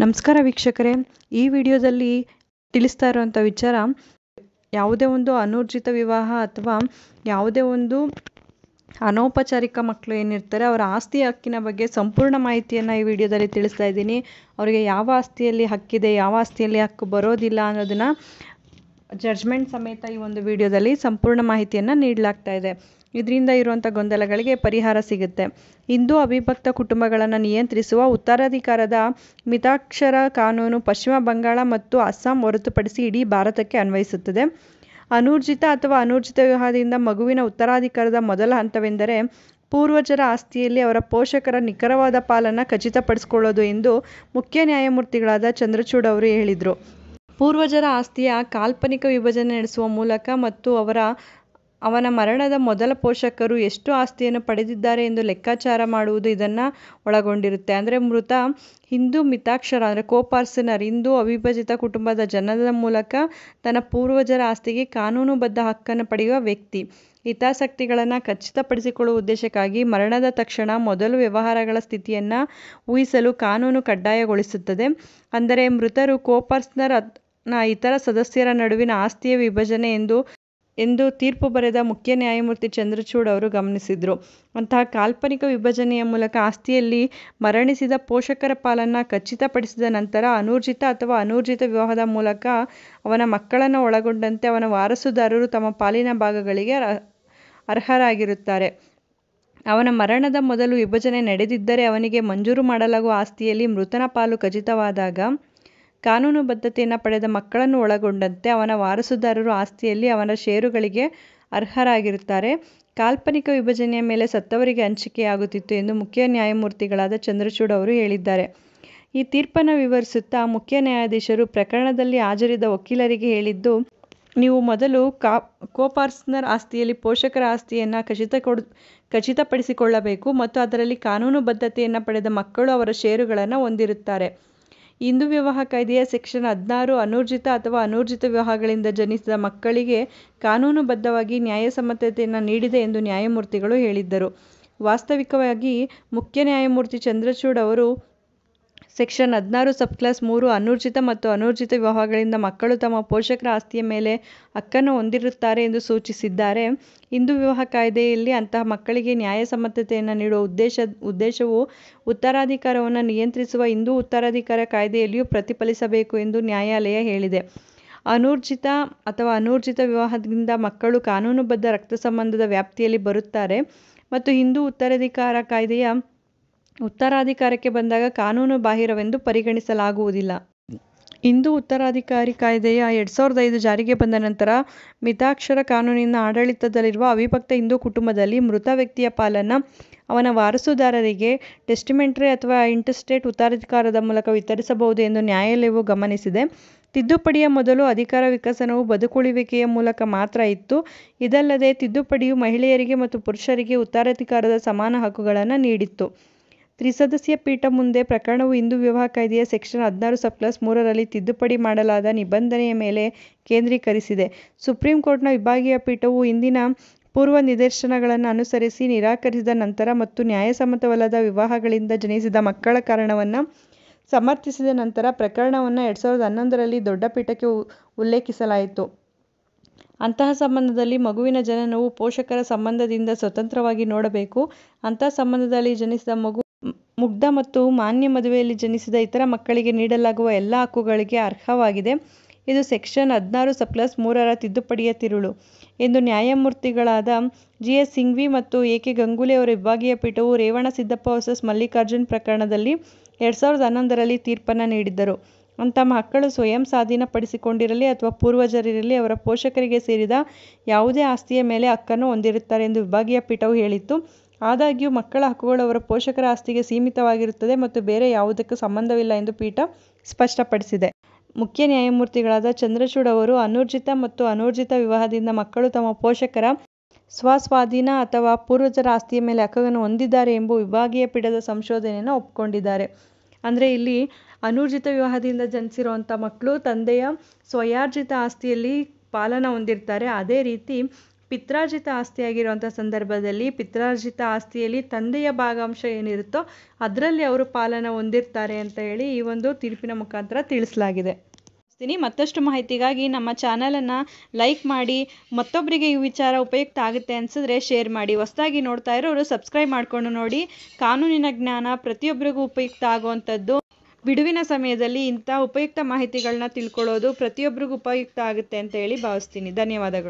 ನಮಸ್ಕಾರ ವೀಕ್ಷಕರೇ ಈ ವಿಡಿಯೋದಲ್ಲಿ ತಿಳಿಸ್ತಾ ಇರುವಂಥ ವಿಚಾರ ಯಾವುದೇ ಒಂದು ಅನೂರ್ಜಿತ ವಿವಾಹ ಅಥವಾ ಯಾವುದೇ ಒಂದು ಅನೌಪಚಾರಿಕ ಮಕ್ಕಳು ಏನಿರ್ತಾರೆ ಅವರ ಆಸ್ತಿ ಹಕ್ಕಿನ ಬಗ್ಗೆ ಸಂಪೂರ್ಣ ಮಾಹಿತಿಯನ್ನು ಈ ವಿಡಿಯೋದಲ್ಲಿ ತಿಳಿಸ್ತಾ ಇದ್ದೀನಿ ಅವರಿಗೆ ಯಾವ ಆಸ್ತಿಯಲ್ಲಿ ಹಕ್ಕಿದೆ ಯಾವ ಆಸ್ತಿಯಲ್ಲಿ ಹಕ್ಕು ಬರೋದಿಲ್ಲ ಅನ್ನೋದನ್ನು ಜಡ್ಜ್ಮೆಂಟ್ ಸಮೇತ ಈ ಒಂದು ವಿಡಿಯೋದಲ್ಲಿ ಸಂಪೂರ್ಣ ಮಾಹಿತಿಯನ್ನು ನೀಡಲಾಗ್ತಾ ಇದೆ ಇದರಿಂದ ಇರುವಂಥ ಗೊಂದಲಗಳಿಗೆ ಪರಿಹಾರ ಸಿಗುತ್ತೆ ಹಿಂದೂ ಅವಿಭಕ್ತ ಕುಟುಂಬಗಳನ್ನು ನಿಯಂತ್ರಿಸುವ ಉತ್ತರಾಧಿಕಾರದ ಮಿತಾಕ್ಷರ ಕಾನೂನು ಪಶ್ಚಿಮ ಬಂಗಾಳ ಮತ್ತು ಅಸ್ಸಾಂ ಹೊರತುಪಡಿಸಿ ಇಡೀ ಭಾರತಕ್ಕೆ ಅನ್ವಯಿಸುತ್ತದೆ ಅನೂರ್ಜಿತ ಅಥವಾ ಅನೂರ್ಜಿತ ವಿವಾಹದಿಂದ ಮಗುವಿನ ಉತ್ತರಾಧಿಕಾರದ ಮೊದಲ ಹಂತವೆಂದರೆ ಪೂರ್ವಜರ ಆಸ್ತಿಯಲ್ಲಿ ಅವರ ಪೋಷಕರ ನಿಖರವಾದ ಪಾಲನ್ನು ಖಚಿತಪಡಿಸಿಕೊಳ್ಳೋದು ಎಂದು ಮುಖ್ಯ ನ್ಯಾಯಮೂರ್ತಿಗಳಾದ ಚಂದ್ರಚೂಡ್ ಅವರು ಹೇಳಿದರು ಪೂರ್ವಜರ ಆಸ್ತಿಯ ಕಾಲ್ಪನಿಕ ವಿಭಜನೆ ನಡೆಸುವ ಮೂಲಕ ಮತ್ತು ಅವರ ಅವನ ಮರಣದ ಮೊದಲ ಪೋಷಕರು ಎಷ್ಟು ಆಸ್ತಿಯನ್ನು ಪಡೆದಿದ್ದಾರೆ ಎಂದು ಲೆಕ್ಕಾಚಾರ ಮಾಡುವುದು ಇದನ್ನು ಒಳಗೊಂಡಿರುತ್ತೆ ಅಂದರೆ ಮೃತ ಹಿಂದೂ ಮಿತಾಕ್ಷರ ಅಂದರೆ ಕೋಪಾರ್ಸನರ್ ಹಿಂದೂ ಅವಿಭಜಿತ ಕುಟುಂಬದ ಜನರ ಮೂಲಕ ತನ್ನ ಪೂರ್ವಜರ ಆಸ್ತಿಗೆ ಕಾನೂನುಬದ್ಧ ಹಕ್ಕನ್ನು ಪಡೆಯುವ ವ್ಯಕ್ತಿ ಹಿತಾಸಕ್ತಿಗಳನ್ನು ಖಚಿತಪಡಿಸಿಕೊಳ್ಳುವ ಉದ್ದೇಶಕ್ಕಾಗಿ ಮರಣದ ತಕ್ಷಣ ಮೊದಲು ವ್ಯವಹಾರಗಳ ಸ್ಥಿತಿಯನ್ನು ಊಹಿಸಲು ಕಾನೂನು ಕಡ್ಡಾಯಗೊಳಿಸುತ್ತದೆ ಅಂದರೆ ಮೃತರು ಕೋಪರ್ಸ್ನರ್ ನ ಇತರ ಸದಸ್ಯರ ನಡುವಿನ ಆಸ್ತಿಯ ವಿಭಜನೆ ಎಂದು ಎಂದು ತೀರ್ಪು ಬರೆದ ಮುಖ್ಯ ನ್ಯಾಯಮೂರ್ತಿ ಚಂದ್ರಚೂಡ್ ಅವರು ಗಮನಿಸಿದರು. ಅಂತಹ ಕಾಲ್ಪನಿಕ ವಿಭಜನೆಯ ಮೂಲಕ ಆಸ್ತಿಯಲ್ಲಿ ಮರಣಿಸಿದ ಪೋಷಕರ ಪಾಲನ್ನು ಖಚಿತಪಡಿಸಿದ ನಂತರ ಅನೂರ್ಜಿತ ಅಥವಾ ಅನೂರ್ಜಿತ ವಿವಾಹದ ಮೂಲಕ ಅವನ ಮಕ್ಕಳನ್ನು ಒಳಗೊಂಡಂತೆ ಅವನ ವಾರಸುದಾರರು ತಮ್ಮ ಪಾಲಿನ ಭಾಗಗಳಿಗೆ ಅರ್ಹರಾಗಿರುತ್ತಾರೆ. ಅವನ ಮರಣದ ಮೊದಲು ವಿಭಜನೆ ನಡೆದಿದ್ದರೆ ಅವನಿಗೆ ಮಂಜೂರು ಮಾಡಲಾಗುವ ಆಸ್ತಿಯಲ್ಲಿ ಮೃತನ ಪಾಲು ಖಚಿತವಾದಾಗ ಕಾನೂನು ಬದ್ಧತೆಯನ್ನು ಪಡೆದ ಮಕ್ಕಳನ್ನು ಒಳಗೊಂಡಂತೆ ಅವನ ವಾರಸುದಾರರು ಆಸ್ತಿಯಲ್ಲಿ ಅವನ ಷೇರುಗಳಿಗೆ ಅರ್ಹರಾಗಿರುತ್ತಾರೆ ಕಾಲ್ಪನಿಕ ವಿಭಜನೆಯ ಮೇಲೆ ಸತ್ತವರಿಗೆ ಹಂಚಿಕೆಯಾಗುತ್ತಿತ್ತು ಎಂದು ಮುಖ್ಯ ನ್ಯಾಯಮೂರ್ತಿಗಳಾದ ಚಂದ್ರಚೂಡ್ ಅವರು ಹೇಳಿದ್ದಾರೆ ಈ ತೀರ್ಪನ್ನು ವಿವರಿಸುತ್ತಾ ಮುಖ್ಯ ನ್ಯಾಯಾಧೀಶರು ಪ್ರಕರಣದಲ್ಲಿ ಹಾಜರಿದ್ದ ವಕೀಲರಿಗೆ ಹೇಳಿದ್ದು ನೀವು ಮೊದಲು ಕಾ ಕೋಪಾರ್ಸ್ನರ್ ಆಸ್ತಿಯಲ್ಲಿ ಪೋಷಕರ ಆಸ್ತಿಯನ್ನು ಖಚಿತ ಕೊಡು ಖಚಿತಪಡಿಸಿಕೊಳ್ಳಬೇಕು ಮತ್ತು ಅದರಲ್ಲಿ ಕಾನೂನು ಬದ್ಧತೆಯನ್ನು ಪಡೆದ ಮಕ್ಕಳು ಅವರ ಷೇರುಗಳನ್ನು ಹೊಂದಿರುತ್ತಾರೆ ಹಿಂದೂ ವಿವಾಹ ಕಾಯ್ದೆಯ ಸೆಕ್ಷನ್ ಹದಿನಾರು ಅನೂರ್ಜಿತ ಅಥವಾ ಅನೂರ್ಜಿತ ವಿವಾಹಗಳಿಂದ ಜನಿಸಿದ ಮಕ್ಕಳಿಗೆ ಕಾನೂನುಬದ್ಧವಾಗಿ ನ್ಯಾಯಸಮ್ಮತತೆಯನ್ನು ನೀಡಿದೆ ಎಂದು ನ್ಯಾಯಮೂರ್ತಿಗಳು ಹೇಳಿದ್ದರು ವಾಸ್ತವಿಕವಾಗಿ ಮುಖ್ಯ ನ್ಯಾಯಮೂರ್ತಿ ಚಂದ್ರಚೂಡ್ ಅವರು ಸೆಕ್ಷನ್ ಹದಿನಾರು ಸಬ್ ಕ್ಲಾಸ್ ಮೂರು ಅನೂರ್ಜಿತ ಮತ್ತು ಅನೂರ್ಜಿತ ವಿವಾಹಗಳಿಂದ ಮಕ್ಕಳು ತಮ್ಮ ಪೋಷಕರ ಆಸ್ತಿಯ ಮೇಲೆ ಹಕ್ಕನ್ನು ಹೊಂದಿರುತ್ತಾರೆ ಎಂದು ಸೂಚಿಸಿದ್ದಾರೆ. ಹಿಂದೂ ವಿವಾಹ ಕಾಯ್ದೆಯಲ್ಲಿ ಅಂತಹ ಮಕ್ಕಳಿಗೆ ನ್ಯಾಯಸಮ್ಮತತೆಯನ್ನು ನೀಡುವ ಉದ್ದೇಶ ಉದ್ದೇಶವು ಉತ್ತರಾಧಿಕಾರವನ್ನು ನಿಯಂತ್ರಿಸುವ ಹಿಂದೂ ಉತ್ತರಾಧಿಕಾರ ಕಾಯ್ದೆಯಲ್ಲಿಯೂ ಪ್ರತಿಫಲಿಸಬೇಕು ಎಂದು ನ್ಯಾಯಾಲಯ ಹೇಳಿದೆ. ಅನೂರ್ಜಿತ ಅಥವಾ ಅನೂರ್ಜಿತ ವಿವಾಹದಿಂದ ಮಕ್ಕಳು ಕಾನೂನುಬದ್ಧ ರಕ್ತ ಸಂಬಂಧದ ವ್ಯಾಪ್ತಿಯಲ್ಲಿ ಬರುತ್ತಾರೆ ಮತ್ತು ಹಿಂದೂ ಉತ್ತರಾಧಿಕಾರ ಕಾಯ್ದೆಯ ಉತ್ತರಾಧಿಕಾರಕ್ಕೆ ಬಂದಾಗ ಕಾನೂನು ಬಾಹಿರವೆಂದು ಪರಿಗಣಿಸಲಾಗುವುದಿಲ್ಲ ಇಂದು ಉತ್ತರಾಧಿಕಾರಿ ಕಾಯ್ದೆಯ ಎರಡು ಸಾವಿರದ ಐದು ಜಾರಿಗೆ ಬಂದ ನಂತರ ಮಿತಾಕ್ಷರ ಕಾನೂನಿನ ಆಡಳಿತದಲ್ಲಿರುವ ಅವಿಭಕ್ತ ಹಿಂದೂ ಕುಟುಂಬದಲ್ಲಿ ಮೃತ ವ್ಯಕ್ತಿಯ ಪಾಲನ್ನ ಅವನ ವಾರಸುದಾರರಿಗೆ ಟೆಸ್ಟಿಮೆಂಟ್ರಿ ಅಥವಾ ಇಂಟರ್ಸ್ಟೇಟ್ ಉತ್ತರಾಧಿಕಾರದ ಮೂಲಕ ವಿತರಿಸಬಹುದು ಎಂದು ನ್ಯಾಯಾಲಯವು ಗಮನಿಸಿದೆ. ತಿದ್ದುಪಡಿಯ ಮೊದಲು ಅಧಿಕಾರ ವಿಕಸನವು ಬದುಕುಳಿವಿಕೆಯ ಮೂಲಕ ಮಾತ್ರ ಇತ್ತು. ಇದಲ್ಲದೆ ತಿದ್ದುಪಡಿಯು ಮಹಿಳೆಯರಿಗೆ ಮತ್ತು ಪುರುಷರಿಗೆ ಉತ್ತರಾಧಿಕಾರದ ಸಮಾನ ಹಕ್ಕುಗಳನ್ನು ನೀಡಿತ್ತು. ತ್ರಿಸದಸ್ಯ ಪೀಠ ಮುಂದೆ ಪ್ರಕರಣವು ಹಿಂದೂ ವಿವಾಹ ಕಾಯ್ದೆಯ ಸೆಕ್ಷನ್ ಹದಿನಾರು ಸಪ್ಲಸ್ ಮೂರರಲ್ಲಿ ತಿದ್ದುಪಡಿ ಮಾಡಲಾದ ನಿಬಂಧನೆಯ ಮೇಲೆ ಕೇಂದ್ರೀಕರಿಸಿದೆ. ಸುಪ್ರೀಂ ಕೋರ್ಟ್ನ ವಿಭಾಗೀಯ ಪೀಠವು ಹಿಂದಿನ ನಿದರ್ಶನಗಳನ್ನು ಅನುಸರಿಸಿ ನಿರಾಕರಿಸಿದ ನಂತರ ಮತ್ತು ನ್ಯಾಯಸಮ್ಮತವಲ್ಲದ ವಿವಾಹಗಳಿಂದ ಜನಿಸಿದ ಮಕ್ಕಳ ಕಾರಣವನ್ನು ಸಮರ್ಥಿಸಿದ ನಂತರ ಪ್ರಕರಣವನ್ನು ಎರಡ್ ಸಾವಿರದ ಹನ್ನೊಂದರಲ್ಲಿ ದೊಡ್ಡ ಪೀಠಕ್ಕೆ ಉಲ್ಲೇಖಿಸಲಾಯಿತು. ಅಂತಹ ಸಂಬಂಧದಲ್ಲಿ ಮಗುವಿನ ಜನನವು ಪೋಷಕರ ಸಂಬಂಧದಿಂದ ಸ್ವತಂತ್ರವಾಗಿ ನೋಡಬೇಕು. ಅಂತಹ ಸಂಬಂಧದಲ್ಲಿ ಜನಿಸಿದ ಮಗು ಮುಗ್ಧ ಮತ್ತು ಮಾನ್ಯ ಮದುವೆಯಲ್ಲಿ ಜನಿಸಿದ ಇತರ ಮಕ್ಕಳಿಗೆ ನೀಡಲಾಗುವ ಎಲ್ಲ ಹಕ್ಕುಗಳಿಗೆ ಅರ್ಹವಾಗಿದೆ ಇದು ಸೆಕ್ಷನ್ ಹದಿನಾರು ಸಪ್ಲಸ್ ಮೂರರ ತಿದ್ದುಪಡಿಯ ತಿರುಳು ಎಂದು ನ್ಯಾಯಮೂರ್ತಿಗಳಾದ ಜಿ ಎಸ್ ಸಿಂಘ್ವಿ ಮತ್ತು ಎ ಕೆ ಗಂಗೂಲಿ ಅವರ ವಿಭಾಗೀಯ ಪೀಠವು ರೇವಣ ಸಿದ್ದಪ್ಪ ವರ್ಸಸ್ ಮಲ್ಲಿಕಾರ್ಜುನ್ ಪ್ರಕರಣದಲ್ಲಿ ಎರಡ್ ಸಾವಿರದ ಹನ್ನೊಂದರಲ್ಲಿ ತೀರ್ಪನ್ನು ನೀಡಿದ್ದರು. ತಮ್ಮ ಮಕ್ಕಳು ಸ್ವಯಂ ಸ್ವಾಧೀನಪಡಿಸಿಕೊಂಡಿರಲಿ ಅಥವಾ ಪೂರ್ವಜರಿರಲಿ, ಅವರ ಪೋಷಕರಿಗೆ ಸೇರಿದ ಯಾವುದೇ ಆಸ್ತಿಯ ಮೇಲೆ ಹಕ್ಕನ್ನು ಹೊಂದಿರುತ್ತಾರೆ ಎಂದು ವಿಭಾಗೀಯ ಪೀಠವು ಹೇಳಿತ್ತು. ಆದಾಗ್ಯೂ ಮಕ್ಕಳ ಹಕ್ಕುಗಳು ಅವರ ಪೋಷಕರ ಆಸ್ತಿಗೆ ಸೀಮಿತವಾಗಿರುತ್ತದೆ ಮತ್ತು ಬೇರೆ ಯಾವುದಕ್ಕೂ ಸಂಬಂಧವಿಲ್ಲ ಎಂದು ಪೀಠ ಸ್ಪಷ್ಟಪಡಿಸಿದೆ. ಮುಖ್ಯ ನ್ಯಾಯಮೂರ್ತಿಗಳಾದ ಚಂದ್ರಚೂಡ್ ಅವರು, ಅನೂರ್ಜಿತ ಮತ್ತು ಅನೂರ್ಜಿತ ವಿವಾಹದಿಂದ ಮಕ್ಕಳು ತಮ್ಮ ಪೋಷಕರ, ಸ್ವಸ್ವಾಧೀನ ಅಥವಾ ಪೂರ್ವಜರ ಆಸ್ತಿಯ ಮೇಲೆ ಹಕ್ಕುಗಳನ್ನು ಹೊಂದಿದ್ದಾರೆ ಎಂಬ ವಿಭಾಗೀಯ ಪೀಠದ ಸಂಶೋಧನೆಯನ್ನು ಒಪ್ಪಿಕೊಂಡಿದ್ದಾರೆ ಅಂದ್ರೆ ಇಲ್ಲಿ ಅನೂರ್ಜಿತ ವಿವಾಹದಿಂದ ಜನಿಸಿರುವಂಥ ಮಕ್ಕಳು ತಂದೆಯ ಸ್ವಯಾರ್ಜಿತ ಆಸ್ತಿಯಲ್ಲಿ ಪಾಲನ ಹೊಂದಿರ್ತಾರೆ. ಅದೇ ರೀತಿ ಪಿತ್ರಾರ್ಜಿತ ಆಸ್ತಿಯಾಗಿರುವಂಥ ಸಂದರ್ಭದಲ್ಲಿ ಪಿತ್ರಾರ್ಜಿತ ಆಸ್ತಿಯಲ್ಲಿ ತಂದೆಯ ಭಾಗಾಂಶ ಏನಿರುತ್ತೋ ಅದರಲ್ಲಿ ಅವರು ಪಾಲನ್ನು ಹೊಂದಿರ್ತಾರೆ ಅಂತ ಹೇಳಿ ಈ ಒಂದು ತೀರ್ಪಿನ ಮುಖಾಂತರ ತಿಳಿಸಲಾಗಿದೆ ಮತ್ತಷ್ಟು ಮಾಹಿತಿಗಾಗಿ ನಮ್ಮ ಚಾನಲನ್ನು ಲೈಕ್ ಮಾಡಿ ಮತ್ತೊಬ್ಬರಿಗೆ ಈ ವಿಚಾರ ಉಪಯುಕ್ತ ಆಗುತ್ತೆ ಅನಿಸಿದ್ರೆ ಶೇರ್ ಮಾಡಿ ಹೊಸದಾಗಿ ನೋಡ್ತಾ ಇರೋರು ಸಬ್ಸ್ಕ್ರೈಬ್ ಮಾಡಿಕೊಂಡು ನೋಡಿ ಕಾನೂನಿನ ಜ್ಞಾನ ಪ್ರತಿಯೊಬ್ಬರಿಗೂ ಉಪಯುಕ್ತ ಆಗುವಂಥದ್ದು ಬಿಡುವಿನ ಸಮಯದಲ್ಲಿ ಇಂಥ ಉಪಯುಕ್ತ ಮಾಹಿತಿಗಳನ್ನ ತಿಳ್ಕೊಳ್ಳೋದು ಪ್ರತಿಯೊಬ್ಬರಿಗೂ ಉಪಯುಕ್ತ ಆಗುತ್ತೆ ಅಂತ ಹೇಳಿ ಭಾವಿಸ್ತೀನಿ ಧನ್ಯವಾದಗಳು